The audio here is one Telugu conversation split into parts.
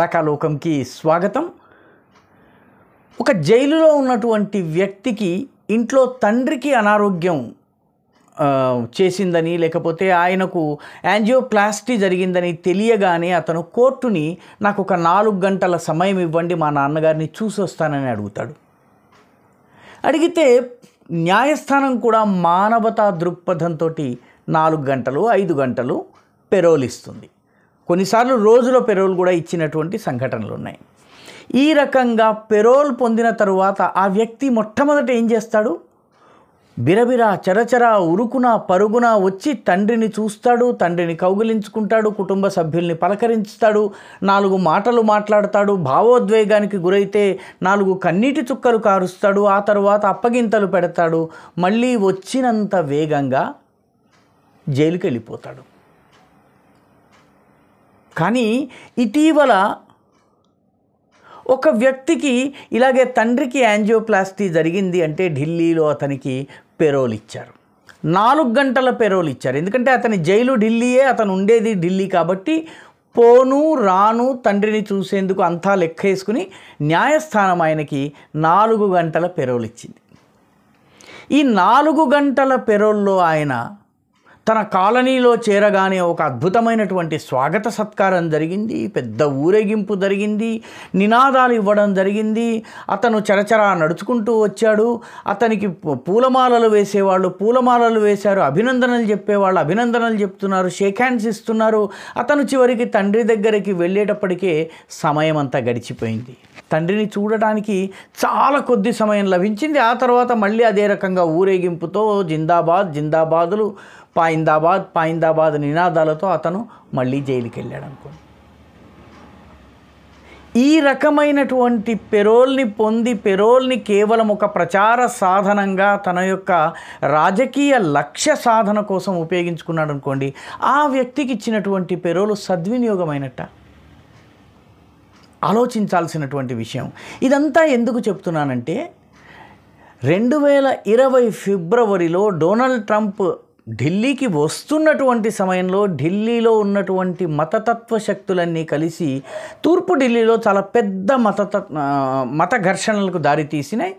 రకాలోకంకి స్వాగతం ఒక జైలులో ఉన్నటువంటి వ్యక్తికి ఇంట్లో తండ్రికి అనారోగ్యం చేసిందని లేకపోతే ఆయనకు యాంజియోప్లాస్టీ జరిగిందని తెలియగానే అతను కోర్టుని నాకు ఒక నాలుగు గంటల సమయం ఇవ్వండి మా నాన్నగారిని చూసి వస్తానని అడుగుతాడు అడిగితే న్యాయస్థానం కూడా మానవతా దృక్పథంతో నాలుగు గంటలు ఐదు గంటలు పెరోలిస్తుంది కొన్నిసార్లు రోజులో పెరోల్ కూడా ఇచ్చినటువంటి సంఘటనలు ఉన్నాయి ఈ రకంగా పెరోల్ పొందిన తరువాత ఆ వ్యక్తి మొట్టమొదట ఏం చేస్తాడు బిరబిరా చరచర ఉరుకున పరుగున వచ్చి తండ్రిని చూస్తాడు తండ్రిని కౌగిలించుకుంటాడు కుటుంబ సభ్యుల్ని పలకరించుతాడు నాలుగు మాటలు మాట్లాడతాడు భావోద్వేగానికి గురైతే నాలుగు కన్నీటి చుక్కలు కారుస్తాడు ఆ తర్వాత అప్పగింతలు పెడతాడు మళ్ళీ వచ్చినంత వేగంగా జైలుకి వెళ్ళిపోతాడు కానీ ఇటీవల ఒక వ్యక్తికి ఇలాగే తండ్రికి యాంజియోప్లాస్టీ జరిగింది అంటే ఢిల్లీలో అతనికి పెరోల్ ఇచ్చారు నాలుగు గంటల పెరోల్ ఇచ్చారు ఎందుకంటే అతని జైలు ఢిల్లీయే అతను ఉండేది ఢిల్లీ కాబట్టి పోను రాను తండ్రిని చూసేందుకు అంతా లెక్క వేసుకుని న్యాయస్థానం ఆయనకి నాలుగు గంటల పెరోల్ ఇచ్చింది ఈ నాలుగు గంటల పెరోల్లో ఆయన తన కాలనీలో చేరగానే ఒక అద్భుతమైనటువంటి స్వాగత సత్కారం జరిగింది పెద్ద ఊరేగింపు జరిగింది నినాదాలు ఇవ్వడం జరిగింది అతను చరచరా నడుచుకుంటూ వచ్చాడు అతనికి పూలమాలలు వేసేవాళ్ళు పూలమాలలు వేశారు అభినందనలు చెప్పేవాళ్ళు అభినందనలు చెప్తున్నారు షేక్ హ్యాండ్స్ ఇస్తున్నారు అతను చివరికి తండ్రి దగ్గరికి వెళ్ళేటప్పటికే సమయం అంతా గడిచిపోయింది తండ్రిని చూడటానికి చాలా కొద్ది సమయం లభించింది ఆ తర్వాత మళ్ళీ అదే రకంగా ఊరేగింపుతో జిందాబాద్ జిందాబాదులు పాయిందాబాద్ పాయిందాబాద్ నినాదాలతో అతను మళ్ళీ జైలుకి వెళ్ళాడు అనుకోండి ఈ రకమైనటువంటి పెరోల్ని పొంది పెరోల్ని కేవలం ఒక ప్రచార సాధనంగా తన యొక్క రాజకీయ లక్ష్య సాధన కోసం ఉపయోగించుకున్నాడు అనుకోండి ఆ వ్యక్తికి ఇచ్చినటువంటి పెరోలు సద్వినియోగమైనట్ట ఆలోచించాల్సినటువంటి విషయం ఇదంతా ఎందుకు చెప్తున్నానంటే రెండు వేల ఇరవై ఫిబ్రవరిలో డొనాల్డ్ ట్రంప్ ఢిల్లీకి వస్తున్నటువంటి సమయంలో ఢిల్లీలో ఉన్నటువంటి మతతత్వ శక్తులన్నీ కలిసి తూర్పు ఢిల్లీలో చాలా పెద్ద మతత మత ఘర్షణలకు దారితీసినాయి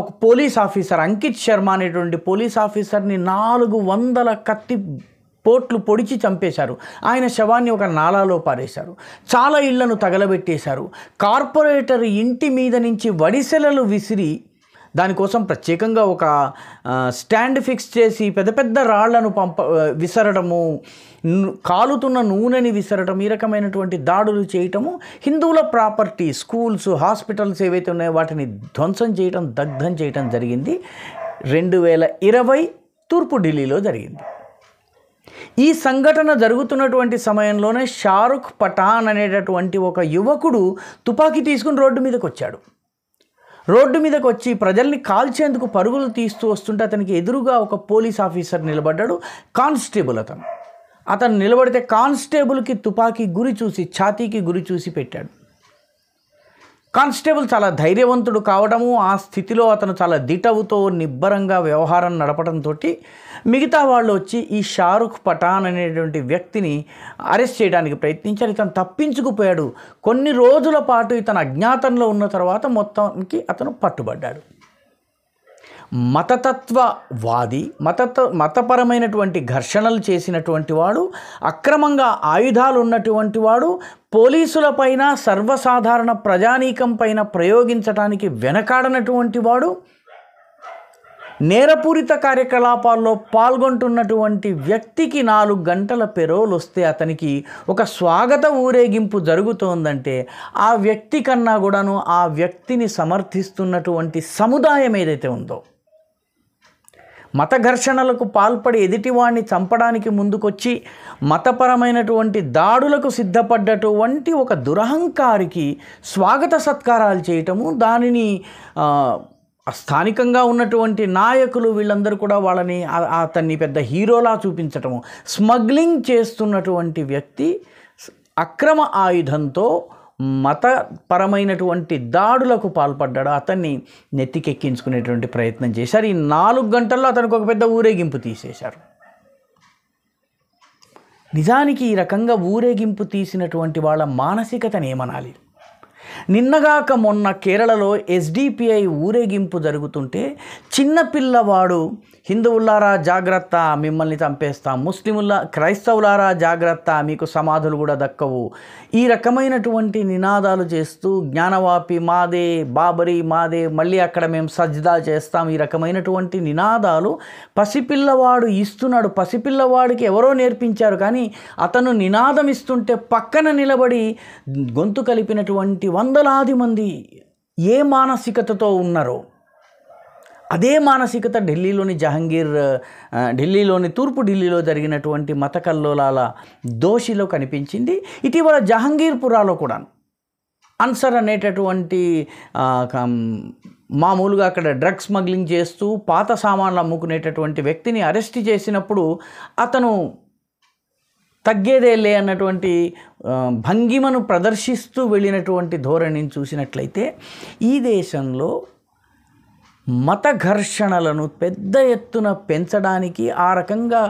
ఒక పోలీస్ ఆఫీసర్ అంకిత్ శర్మ అనేటువంటి పోలీస్ ఆఫీసర్ని నాలుగు వందల కత్తి పోట్లు పొడిచి చంపేశారు ఆయన శవాన్ని ఒక నాలాలో పారేశారు చాలా ఇళ్లను తగలబెట్టేశారు కార్పొరేటర్ ఇంటి మీద నుంచి వడిసెలలు విసిరి దానికోసం ప్రత్యేకంగా ఒక స్టాండ్ ఫిక్స్ చేసి పెద్ద పెద్ద రాళ్లను పంప విసరడము కాలుతున్న నూనెని విసరడం ఈ రకమైనటువంటి దాడులు చేయటము హిందువుల ప్రాపర్టీ స్కూల్స్ హాస్పిటల్స్ ఏవైతే ఉన్నాయో వాటిని ధ్వంసం చేయటం దగ్ధం చేయటం జరిగింది రెండు వేల ఇరవై తూర్పు ఢిల్లీలో జరిగింది ఈ సంఘటన జరుగుతున్నటువంటి సమయంలోనే షారుఖ్ పఠాన్ అనేటటువంటి ఒక యువకుడు తుపాకీ తీసుకుని రోడ్డు మీదకి వచ్చాడు రోడ్డు మీదకి వచ్చి ప్రజల్ని కాల్చేందుకు పరుగులు తీస్తూ వస్తుంటే అతనికి ఎదురుగా ఒక పోలీస్ ఆఫీసర్ నిలబడ్డాడు కానిస్టేబుల్ అతను అతను నిలబడితే కానిస్టేబుల్కి తుపాకీ గురి చూసి ఛాతీకి గురి చూసి పెట్టాడు కానిస్టేబుల్ చాలా ధైర్యవంతుడు కావడము ఆ స్థితిలో అతను చాలా దిటవుతో నిబ్బరంగా వ్యవహారం నడపడంతో మిగతా వాళ్ళు వచ్చి ఈ షారుఖ్ పఠాన్ అనేటువంటి వ్యక్తిని అరెస్ట్ చేయడానికి ప్రయత్నించారు ఇతను తప్పించుకుపోయాడు కొన్ని రోజుల పాటు ఇతను అజ్ఞాతంలో ఉన్న తర్వాత మొత్తానికి అతను పట్టుబడ్డాడు మతతత్వవాది మతత మతపరమైనటువంటి ఘర్షణలు చేసినటువంటి వాడు అక్రమంగా ఆయుధాలు ఉన్నటువంటి వాడు పోలీసులపైన సర్వసాధారణ ప్రజానీకం పైన ప్రయోగించటానికి వెనకాడనటువంటి వాడు నేరపూరిత కార్యకలాపాల్లో పాల్గొంటున్నటువంటి వ్యక్తికి నాలుగు గంటల పెరోలు వస్తే అతనికి ఒక స్వాగత ఊరేగింపు జరుగుతోందంటే ఆ వ్యక్తి కన్నా కూడాను ఆ వ్యక్తిని సమర్థిస్తున్నటువంటి సముదాయం ఏదైతే ఉందో మత ఘర్షణలకు పాల్పడి ఎదుటివాణ్ణి చంపడానికి ముందుకొచ్చి మతపరమైనటువంటి దాడులకు సిద్ధపడ్డటువంటి ఒక దురహంకారికి స్వాగత సత్కారాలు చేయటము దానిని స్థానికంగా ఉన్నటువంటి నాయకులు వీళ్ళందరూ కూడా వాళ్ళని అతన్ని పెద్ద హీరోలా చూపించటము స్మగ్లింగ్ చేస్తున్నటువంటి వ్యక్తి అక్రమ ఆయుధంతో మతపరమైనటువంటి దాడులకు పాల్పడ్డాడు అతన్ని నెత్తికెక్కించుకునేటువంటి ప్రయత్నం చేశారు ఈ నాలుగు గంటల్లో అతనికి ఒక పెద్ద ఊరేగింపు తీసేశారు నిజానికి ఈ రకంగా ఊరేగింపు తీసినటువంటి వాళ్ళ మానసికతను ఏమనాలి నిన్నగాక మొన్న కేరళలో ఎస్డిపిఐ ఊరేగింపు జరుగుతుంటే చిన్న పిల్లవాడు హిందువులారా జాగ్రత్త మిమ్మల్ని చంపేస్తాం ముస్లిముల క్రైస్తవులారా జాగ్రత్త మీకు సమాధులు కూడా దక్కవు ఈ రకమైనటువంటి నినాదాలు చేస్తూ జ్ఞానవాపి మాదే బాబరి మాదే మళ్ళీ అక్కడ మేము సజ్జదా చేస్తాం ఈ రకమైనటువంటి నినాదాలు పసిపిల్లవాడు ఇస్తున్నాడు పసిపిల్లవాడికి ఎవరో నేర్పించారు కానీ అతను నినాదం ఇస్తుంటే పక్కన నిలబడి గొంతు కలిపినటువంటి వందలాది మంది ఏ మానసికతతో ఉన్నారో అదే మానసికత ఢిల్లీలోని జహంగీర్ ఢిల్లీలోని తూర్పు ఢిల్లీలో జరిగినటువంటి మత కల్లోలాల దోషిలో కనిపించింది ఇటీవల జహంగీర్పురాలో కూడా అన్సర్ అనేటటువంటి మామూలుగా అక్కడ డ్రగ్ స్మగ్లింగ్ చేస్తూ పాత సామాన్లు అమ్ముకునేటటువంటి వ్యక్తిని అరెస్ట్ చేసినప్పుడు అతను తగ్గేదేలే అన్నటువంటి భంగిమను ప్రదర్శిస్తూ వెళ్ళినటువంటి ధోరణిని చూసినట్లయితే ఈ దేశంలో మత ఘర్షణలను పెద్ద ఎత్తున పెంచడానికి ఆ రకంగా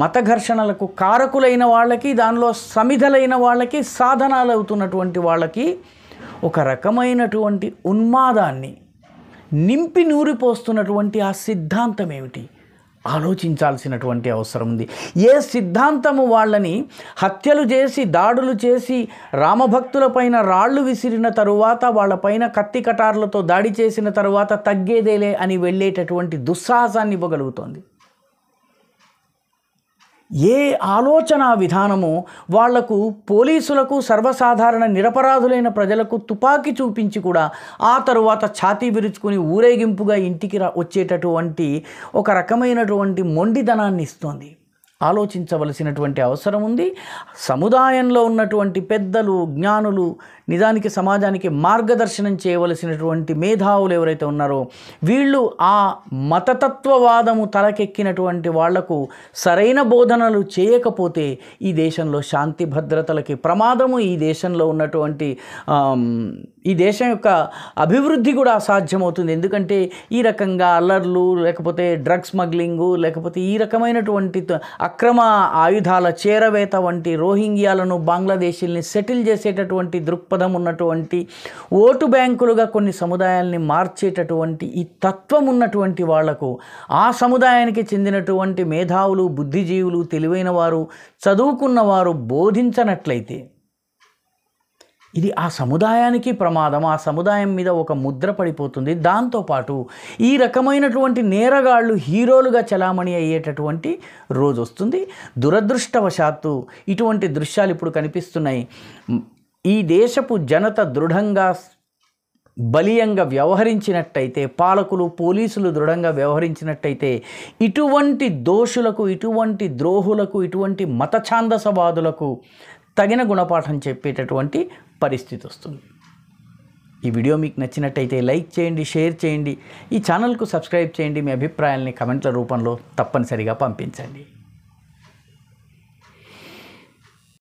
మత ఘర్షణలకు కారకులైన వాళ్ళకి దానిలో సమిధలైన వాళ్ళకి సాధనాలు అవుతున్నటువంటి వాళ్ళకి ఒక రకమైనటువంటి ఉన్మాదాన్ని నింపి నూరిపోస్తున్నటువంటి ఆ సిద్ధాంతం ఏమిటి ఆలోచించాల్సినటువంటి అవసరం ఉంది ఏ సిద్ధాంతము వాళ్ళని హత్యలు చేసి దాడులు చేసి రామభక్తులపైన రాళ్లు విసిరిన తరువాత వాళ్ళపైన కత్తి కటార్లతో దాడి చేసిన తరువాత తగ్గేదేలే అని వెళ్ళేటటువంటి దుస్సాహసాన్ని ఇవ్వగలుగుతోంది ఏ ఆలోచన విధానము వాళ్లకు పోలీసులకు సర్వసాధారణ నిరపరాధులైన ప్రజలకు తుపాకీ చూపించి కూడా ఆ తరువాత ఛాతీ విరుచుకుని ఊరేగింపుగా ఇంటికి వచ్చేటటువంటి ఒక రకమైనటువంటి మొండిదనాన్ని ఇస్తోంది ఆలోచించవలసినటువంటి అవసరం ఉంది సముదాయంలో ఉన్నటువంటి పెద్దలు జ్ఞానులు నిజానికి సమాజానికి మార్గదర్శనం చేయవలసినటువంటి మేధావులు ఎవరైతే ఉన్నారో వీళ్ళు ఆ మతతత్వవాదము తలకెక్కినటువంటి వాళ్లకు సరైన బోధనలు చేయకపోతే ఈ దేశంలో శాంతి భద్రతలకి ప్రమాదము ఈ దేశంలో ఉన్నటువంటి ఈ దేశం యొక్క అభివృద్ధి కూడా అసాధ్యమవుతుంది ఎందుకంటే ఈ రకంగా అల్లర్లు లేకపోతే డ్రగ్స్ స్మగ్లింగు లేకపోతే ఈ రకమైనటువంటి అక్రమ ఆయుధాల చేరవేత వంటి రోహింగ్యాలను బంగ్లాదేశీల్ని సెటిల్ చేసేటటువంటి దృక్పథం దృక్పథం ఉన్నటువంటి ఓటు బ్యాంకులుగా కొన్ని సముదాయాల్ని మార్చేటటువంటి ఈ తత్వం ఉన్నటువంటి వాళ్లకు ఆ సముదాయానికి చెందినటువంటి మేధావులు బుద్ధిజీవులు తెలివైన వారు చదువుకున్న వారు బోధించనట్లయితే ఇది ఆ సముదాయానికి ప్రమాదం ఆ సముదాయం మీద ఒక ముద్ర పడిపోతుంది దాంతోపాటు ఈ రకమైనటువంటి నేరగాళ్ళు హీరోలుగా చలామణి అయ్యేటటువంటి రోజు వస్తుంది దురదృష్టవశాత్తు ఇటువంటి దృశ్యాలు ఇప్పుడు కనిపిస్తున్నాయి ఈ దేశపు జనత దృఢంగా బలీయంగా వ్యవహరించినట్టయితే పాలకులు పోలీసులు దృఢంగా వ్యవహరించినట్టయితే ఇటువంటి దోషులకు ఇటువంటి ద్రోహులకు ఇటువంటి మతఛాందసవాదులకు తగిన గుణపాఠం చెప్పేటటువంటి పరిస్థితి వస్తుంది ఈ వీడియో మీకు నచ్చినట్టయితే లైక్ చేయండి షేర్ చేయండి ఈ ఛానల్కు సబ్స్క్రైబ్ చేయండి మీ అభిప్రాయాల్ని కమెంట్ల రూపంలో తప్పనిసరిగా పంపించండి